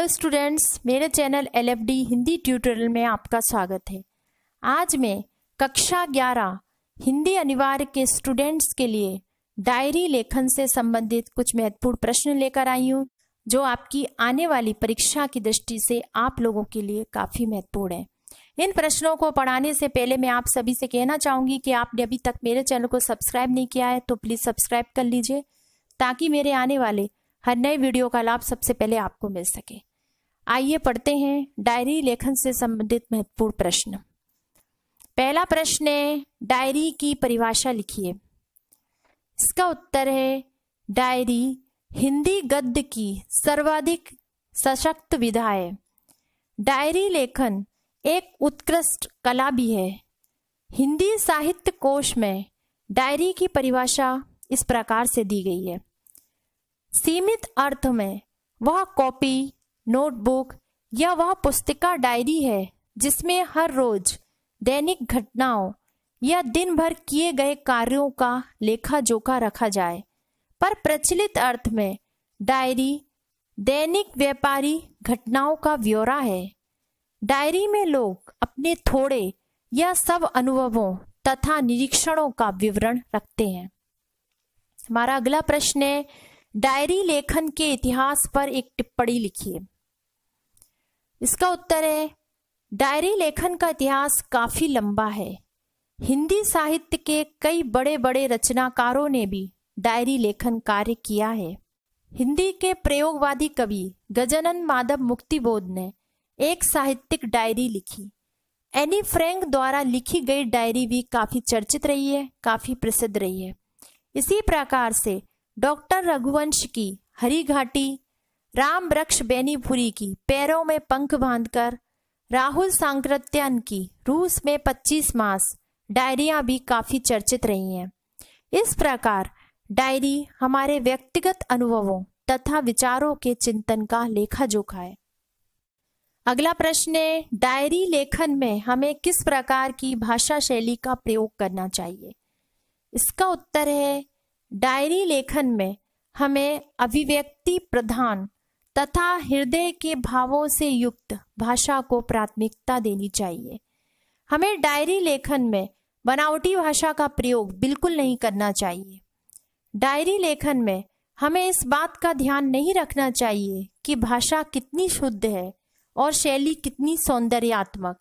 hello students मेरे channel L Hindi tutorial में आपका स्वागत है आज मैं कक्षा 11 हिंदी अनिवार्य के स्टूडेंट्स के लिए डायरी लेखन से संबंधित कुछ महत्वपूर्ण प्रश्न लेकर आई हूँ जो आपकी आने वाली परीक्षा की दृष्टि से आप लोगों के लिए काफ़ी महत्वपूर्ण है इन प्रश्नों को पढ़ाने से पहले मैं आप सभी से कहना चाहूँगी कि आपने अभी तक मेरे चैनल को सब्सक्राइब नहीं किया है तो प्लीज़ सब्सक्राइब कर लीजिए ताकि मेरे आने वाले हर नए वीडियो का लाभ सबसे पहले आपको मिल सके आइए पढ़ते हैं डायरी लेखन से संबंधित महत्वपूर्ण प्रश्न पहला प्रश्न है डायरी की परिभाषा लिखिए इसका उत्तर है डायरी हिंदी गद्य की सर्वाधिक सशक्त विधा है डायरी लेखन एक उत्कृष्ट कला भी है हिंदी साहित्य कोश में डायरी की परिभाषा इस प्रकार से दी गई है सीमित अर्थ में वह कॉपी नोटबुक या वह पुस्तिका डायरी है जिसमें हर रोज दैनिक घटनाओं या दिन भर किए गए कार्यों का लेखा जोखा रखा जाए पर प्रचलित अर्थ में डायरी दैनिक व्यापारी घटनाओं का ब्यौरा है डायरी में लोग अपने थोड़े या सब अनुभवों तथा निरीक्षणों का विवरण रखते हैं हमारा अगला प्रश्न है डायरी लेखन के इतिहास पर एक टिप्पणी लिखिए इसका उत्तर है डायरी लेखन का इतिहास काफी लंबा है हिंदी साहित्य के कई बड़े बड़े रचनाकारों ने भी डायरी लेखन कार्य किया है हिंदी के प्रयोगवादी कवि गजनन माधव मुक्तिबोध ने एक साहित्यिक डायरी लिखी एनी फ्रैंक द्वारा लिखी गई डायरी भी काफी चर्चित रही है काफी प्रसिद्ध रही है इसी प्रकार से डॉक्टर रघुवंश की हरी घाटी राम वृक्ष बेनीपुरी की पैरों में पंख बांधकर राहुल सांकृत्यान की रूस में 25 मास डायरियां भी काफ़ी चर्चित रही हैं इस प्रकार डायरी हमारे व्यक्तिगत अनुभवों तथा विचारों के चिंतन का लेखा जोखा है अगला प्रश्न है डायरी लेखन में हमें किस प्रकार की भाषा शैली का प्रयोग करना चाहिए इसका उत्तर है डायरी लेखन में हमें अभिव्यक्ति प्रधान तथा हृदय के भावों से युक्त भाषा को प्राथमिकता देनी चाहिए हमें डायरी लेखन में बनावटी भाषा का प्रयोग बिल्कुल नहीं करना चाहिए डायरी लेखन में हमें इस बात का ध्यान नहीं रखना चाहिए कि भाषा कितनी शुद्ध है और शैली कितनी सौंदर्यात्मक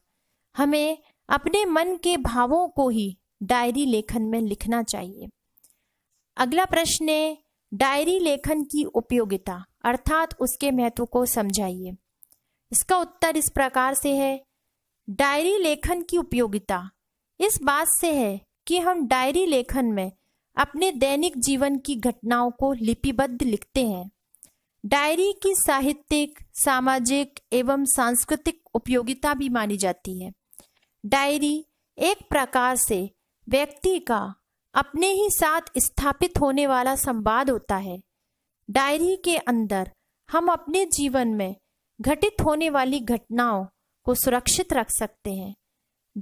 हमें अपने मन के भावों को ही डायरी लेखन में लिखना चाहिए अगला प्रश्न है डायरी लेखन की उपयोगिता अर्थात उसके महत्व को समझाइए इसका उत्तर इस प्रकार से है डायरी लेखन की उपयोगिता इस बात से है कि हम डायरी लेखन में अपने दैनिक जीवन की घटनाओं को लिपिबद्ध लिखते हैं डायरी की साहित्यिक सामाजिक एवं सांस्कृतिक उपयोगिता भी मानी जाती है डायरी एक प्रकार से व्यक्ति का अपने ही साथ स्थापित होने वाला संवाद होता है डायरी के अंदर हम अपने जीवन में घटित होने वाली घटनाओं को सुरक्षित रख सकते हैं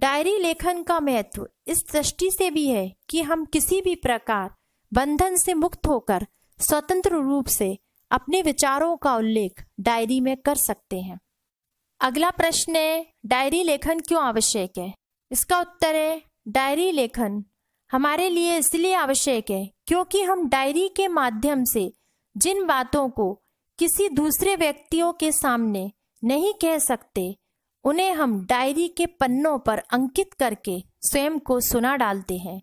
डायरी लेखन का महत्व इस दृष्टि से भी है कि हम किसी भी प्रकार बंधन से मुक्त होकर स्वतंत्र रूप से अपने विचारों का उल्लेख डायरी में कर सकते हैं अगला प्रश्न है डायरी लेखन क्यों आवश्यक है इसका उत्तर है डायरी लेखन हमारे लिए इसलिए आवश्यक है क्योंकि हम डायरी के माध्यम से जिन बातों को किसी दूसरे व्यक्तियों के सामने नहीं कह सकते उन्हें हम डायरी के पन्नों पर अंकित करके स्वयं को सुना डालते हैं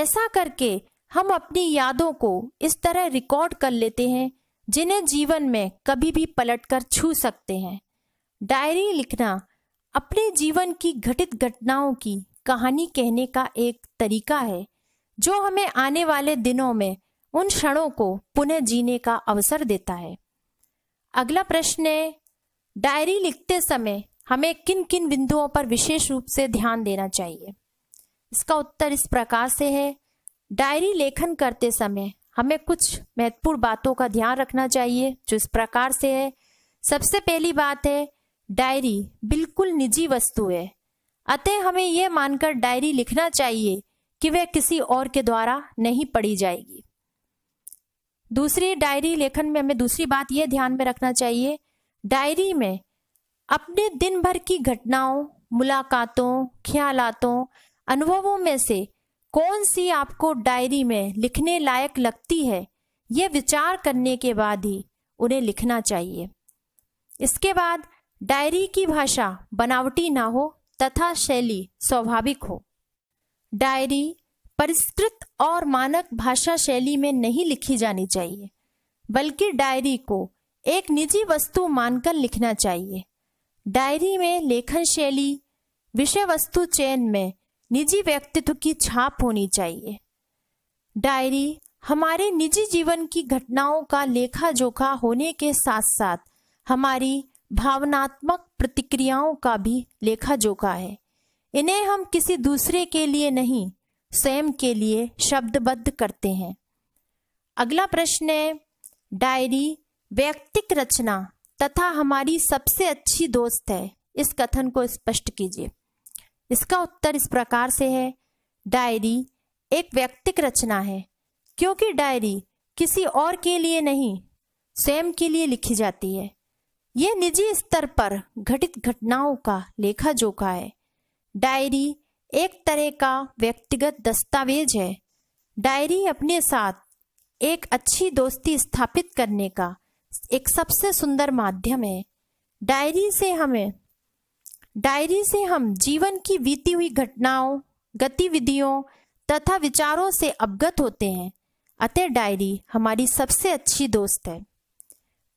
ऐसा करके हम अपनी यादों को इस तरह रिकॉर्ड कर लेते हैं जिन्हें जीवन में कभी भी पलटकर छू सकते हैं डायरी लिखना अपने जीवन की घटित घटनाओं की कहानी कहने का एक तरीका है जो हमें आने वाले दिनों में उन क्षणों को पुनः जीने का अवसर देता है अगला प्रश्न है डायरी लिखते समय हमें किन किन बिंदुओं पर विशेष रूप से ध्यान देना चाहिए इसका उत्तर इस प्रकार से है डायरी लेखन करते समय हमें कुछ महत्वपूर्ण बातों का ध्यान रखना चाहिए जो इस प्रकार से है सबसे पहली बात है डायरी बिल्कुल निजी वस्तु है अतः हमें यह मानकर डायरी लिखना चाहिए कि वह किसी और के द्वारा नहीं पढ़ी जाएगी दूसरी डायरी लेखन में हमें दूसरी बात यह ध्यान में रखना चाहिए डायरी में अपने दिन भर की घटनाओं मुलाकातों ख्यालातों अनुभवों में से कौन सी आपको डायरी में लिखने लायक लगती है यह विचार करने के बाद ही उन्हें लिखना चाहिए इसके बाद डायरी की भाषा बनावटी ना हो तथा शैली स्वाभाविक हो डायरी परिष्कृत और मानक भाषा शैली में नहीं लिखी जानी चाहिए बल्कि डायरी को एक निजी वस्तु मानकर लिखना चाहिए डायरी में लेखन शैली विषय वस्तु चयन में निजी व्यक्तित्व की छाप होनी चाहिए डायरी हमारे निजी जीवन की घटनाओं का लेखा जोखा होने के साथ साथ हमारी भावनात्मक प्रतिक्रियाओं का भी लेखा जोखा है इन्हें हम किसी दूसरे के लिए नहीं स्वयं के लिए शब्दबद्ध करते हैं अगला प्रश्न है डायरी व्यक्तिक रचना तथा हमारी सबसे अच्छी दोस्त है इस कथन को स्पष्ट कीजिए इसका उत्तर इस प्रकार से है डायरी एक व्यक्तिक रचना है क्योंकि डायरी किसी और के लिए नहीं स्वयं के लिए लिखी जाती है यह निजी स्तर पर घटित घटनाओं का लेखा जोखा है डायरी एक तरह का व्यक्तिगत दस्तावेज है डायरी अपने साथ एक अच्छी दोस्ती स्थापित करने का एक सबसे सुंदर माध्यम है डायरी से हमें डायरी से हम जीवन की बीती हुई घटनाओं गतिविधियों तथा विचारों से अवगत होते हैं अतः डायरी हमारी सबसे अच्छी दोस्त है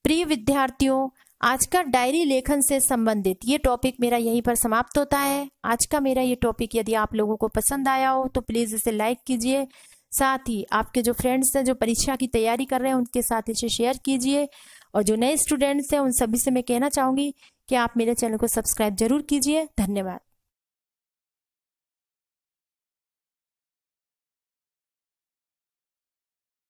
प्रिय विद्यार्थियों आज का डायरी लेखन से संबंधित ये टॉपिक मेरा यहीं पर समाप्त होता है आज का मेरा ये टॉपिक यदि आप लोगों को पसंद आया हो तो प्लीज़ इसे लाइक कीजिए साथ ही आपके जो फ्रेंड्स हैं जो परीक्षा की तैयारी कर रहे हैं उनके साथ इसे शेयर कीजिए और जो नए स्टूडेंट्स हैं उन सभी से मैं कहना चाहूँगी कि आप मेरे चैनल को सब्सक्राइब जरूर कीजिए धन्यवाद